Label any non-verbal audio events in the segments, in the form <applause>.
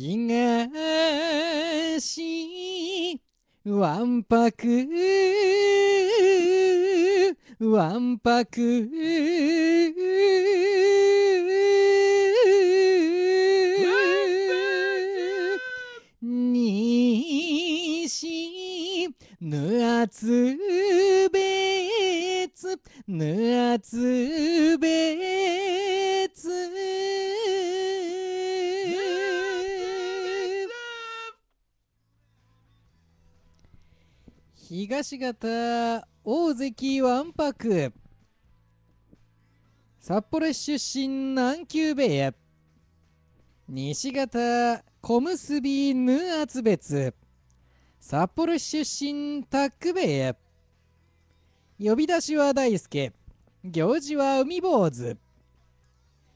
東わんぱくわんぱく西ぬあつべつぬあつべつ東方大関わんぱく札幌市出身南九部屋西方小結ヌアツ別札幌市出身タック部屋呼び出しは大輔行事は海坊主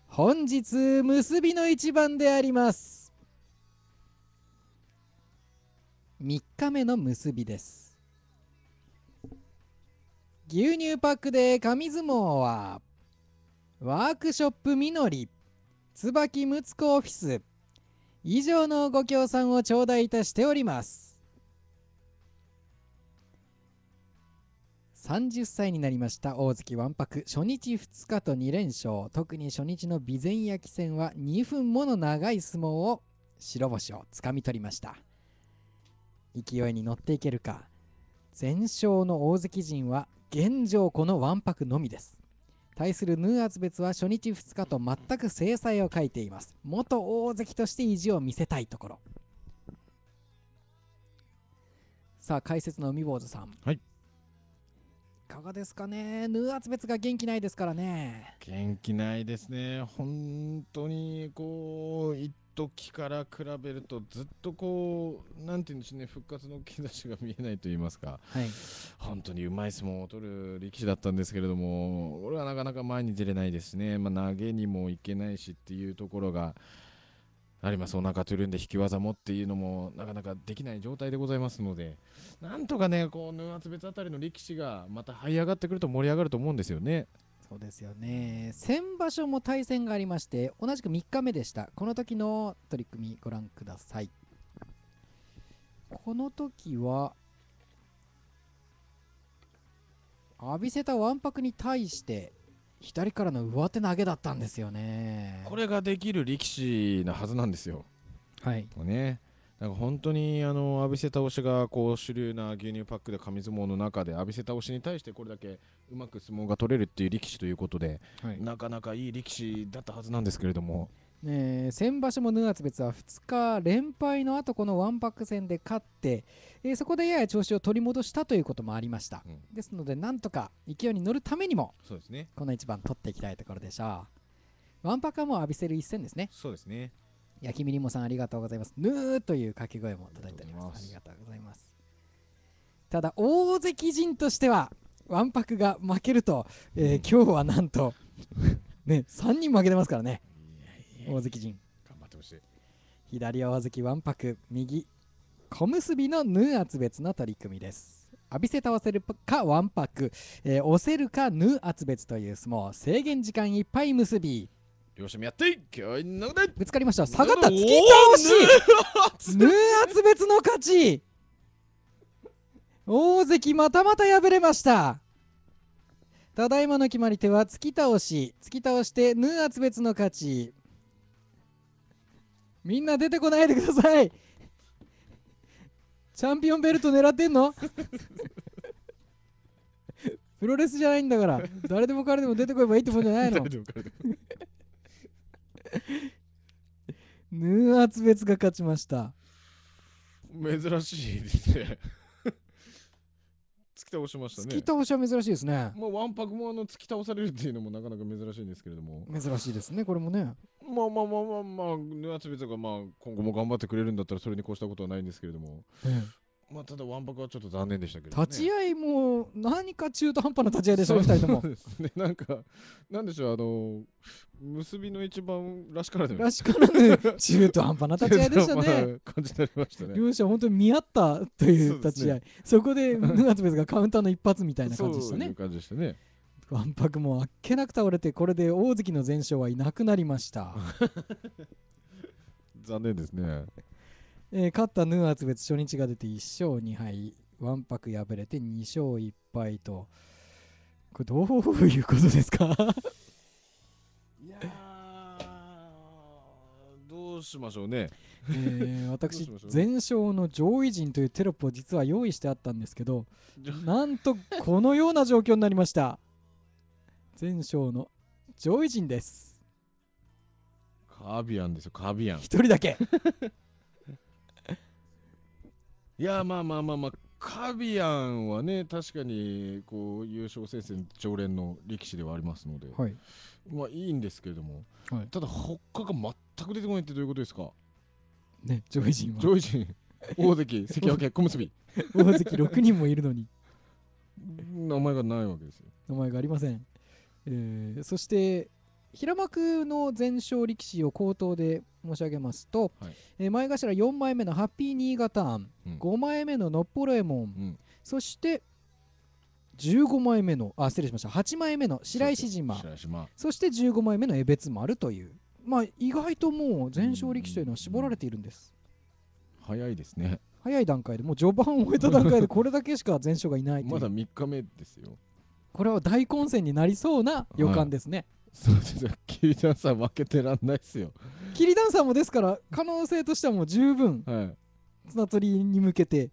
本日結びの一番であります3日目の結びです牛乳パックで紙相撲はワークショップみのり椿むつ子オフィス以上のご協賛を頂戴いたしております30歳になりました大関わんぱく初日2日と2連勝特に初日の備前焼戦は2分もの長い相撲を白星をつかみ取りました勢いに乗っていけるか全勝の大関陣は現状このわんぱくのみです対するヌーアズベツは初日2日と全く制裁を書いています元大関として意地を見せたいところさあ解説の海坊主さん、はい、かがですかね、ヌーアツベツが元気ないですからね。元気ないですね、本当にこう、一時から比べると、ずっとこう、なんていうんですね、復活の兆しが見えないと言いますか、はい、本当にうまい相撲を取る力士だったんですけれども、俺はなかなか前に出れないですね、まあ、投げにもいけないしっていうところが。ありますお腹トゥルンで引き技もっていうのもなかなかできない状態でございますのでなんとかねこうヌアツ別あたりの力士がまた這い上がってくると盛り上がると思うんですよね。そうですよね先場所も対戦がありまして同じく3日目でしたこの時の取り組みご覧くださいこの時は浴びせたわんぱくに対して左からの上手投げだったんですよねこれができる力士なはずなんですよ。はいね、なんか本当にあの浴びせ倒しがこう主流な牛乳パックで紙相撲の中で浴びせ倒しに対してこれだけうまく相撲が取れるっていう力士ということで、はい、なかなかいい力士だったはずなんですけれども。えー、先場所もヌーアツ別は2日連敗の後このわんぱく戦で勝って、えー、そこでやや調子を取り戻したということもありました、うん、ですのでなんとか勢いに乗るためにもそうです、ね、この一番取っていきたいところでしょうわんぱくはもう浴びせる一戦ですねそうですね焼きみりもさんありがとうございますヌーという掛け声も届いておりますありがとうございますただ大関陣としてはわんぱくが負けると、えー、今日はなんとね3人負けてますからね大関陣頑張ってほしい左大関わんぱく右小結びのヌー圧別の取り組みです浴びせ倒せるかわんぱく、えー、押せるかヌー圧別という相撲制限時間いっぱい結び両者もやってでぶつかりました下がった突き倒しヌー圧別の勝ち大関またまた敗れましたただいまの決まり手は突き倒し突き倒してヌー圧別の勝ちみんな出てこないでくださいチャンピオンベルト狙ってんのプロレスじゃないんだから誰でも彼でも出てこればいいってもんじゃないの <laughs> ヌーアツ別が勝ちました珍しいですね倒しましたね。突き倒しは珍しいですね。まあ、ワンパクもあの突き倒されるっていうのもなかなか珍しいんですけれども。珍しいですね、これもね。まあまあまあまあまあ、ヌアツビツがまあ今後も頑張ってくれるんだったらそれに越したことはないんですけれども。ええまあ、ただ、わんぱくはちょっと残念でしたけど、ね、立ち合いも何か中途半端な立ち合いでしょ、2人とも。ね、なんか、なんでしょう、あの、結びの一番らしからぬ。らしからぬ、中途半端な立ち合いでしたね。<laughs> 感じなりましたね。両者、本当に見合ったという立ち合い、そ、ね,、こで、ヌガツベスがカウンターの一発みたいな感じでしたね。<laughs> そういう感じでしたね。わんぱくもあっけなく倒れて、これで大関の全勝はいなくなりました。<laughs> 残念ですね。えー、勝ったヌーアツ別初日が出て1勝2敗、ワンパク敗れて2勝1敗と、これどういうことですかいやどうしましょうね。えー、私、全勝の上位陣というテロップを実は用意してあったんですけど、なんとこのような状況になりました。全勝の上位陣です。カービアンですよ、カービアン。一人だけいやまあまあまあまあカビアンはね確かにこう優勝戦線常連の力士ではありますので、はい、まあいいんですけれども、はい、ただかが全く出てこないってどういうことですかね上位陣は上位陣大関 <laughs> 関脇小結大関6人もいるのに名前がないわけですよ名前がありません、えー、そして平幕の全勝力士を口頭で申し上げますと、はい、えー、前頭4枚目のハッピー新潟案、うん、5枚目ののっぽろえもん、そして15枚目のあ失礼しました8枚目の白石島そして15枚目の江別丸という、まあ、意外ともう全勝力士というのは絞られているんです、うん、早いですね早い段階でもう序盤を終えた段階で <laughs> これだけしか全勝がいないまだ3日目ですよこれは大混戦になりそうな予感ですね、はいそうですよキリダンさん負けてらんないですよキリダンさんもですから可能性としてはもう十分はい綱取りに向けて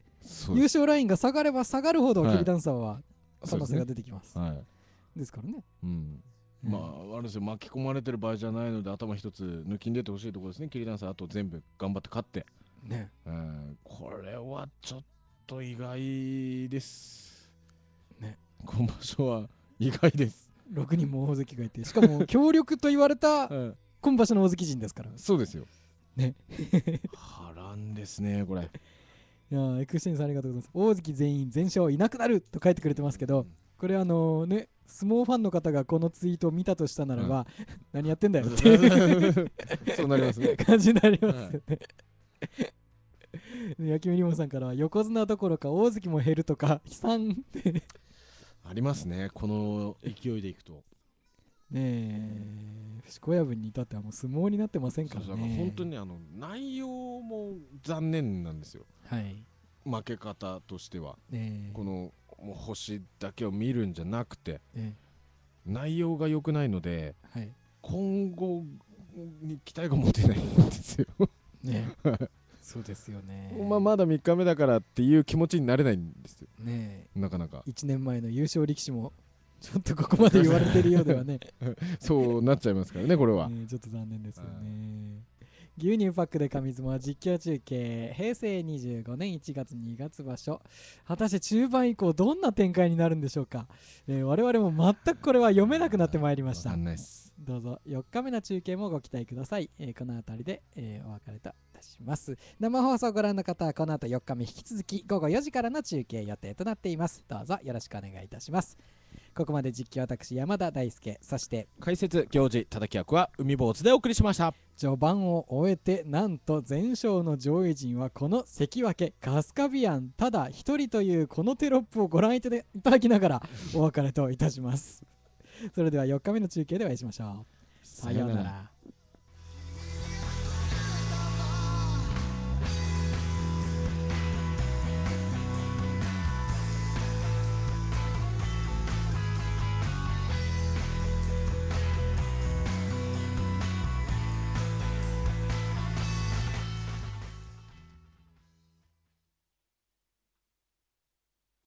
優勝ラインが下がれば下がるほどはいキリダンさんは可能性が出てきますはいですからねうんまあ、ある種巻き込まれてる場合じゃないので頭一つ抜きん出てほしいところですね、キリダンさん、あと全部頑張って勝って、ねうん、これはちょっと意外です。ね、今場所は意外です。6人も大関がいてしかも <laughs> 協力と言われた今場所の大関陣ですから、そうですよね波乱ですねこれいやエクシンさんありがとうございます大関全員全勝いなくなると書いてくれてますけど、これあのね相撲ファンの方がこのツイートを見たとしたならば、うん、<laughs> 何やってんだよっていう <laughs> そうなりますね感じになりますよね、はい、焼きみりもさんから横綱どころか大関も減るとか悲惨ってありますねこの勢いでいくとねえ四股藪に至ってはもう相撲になってませんからねそうだから本当にあの内容も残念なんですよはい負け方としては、ね、このもう星だけを見るんじゃなくて、ね、内容が良くないので、はい、今後に期待が持てないんですよね <laughs> そうですよね、まあ、まだ3日目だからっていう気持ちになれないんですよねなかなか1年前の優勝力士もちょっとここまで言われてるようではね <laughs> そうなっちゃいますからねこれは、ちょっと残念ですよね牛乳パックで紙相撲実況中継平成25年1月2月場所果たして中盤以降どんな展開になるんでしょうか、えー、我々も全くこれは読めなくなってまいりましたどうぞ4日目の中継もご期待ください、えー、この辺りで、えー、お別れといたします生放送をご覧の方はこの後4日目引き続き午後4時からの中継予定となっていますどうぞよろしくお願いいたしますここまで実況私山田大輔そして解説行事叩き役は海坊主でお送りしました序盤を終えてなんと全勝の上位陣はこの関脇カスカビアンただ一人というこのテロップをご覧いただきながらお別れといたします <laughs> それでは4日目の中継でお会いしましょう。さようなら。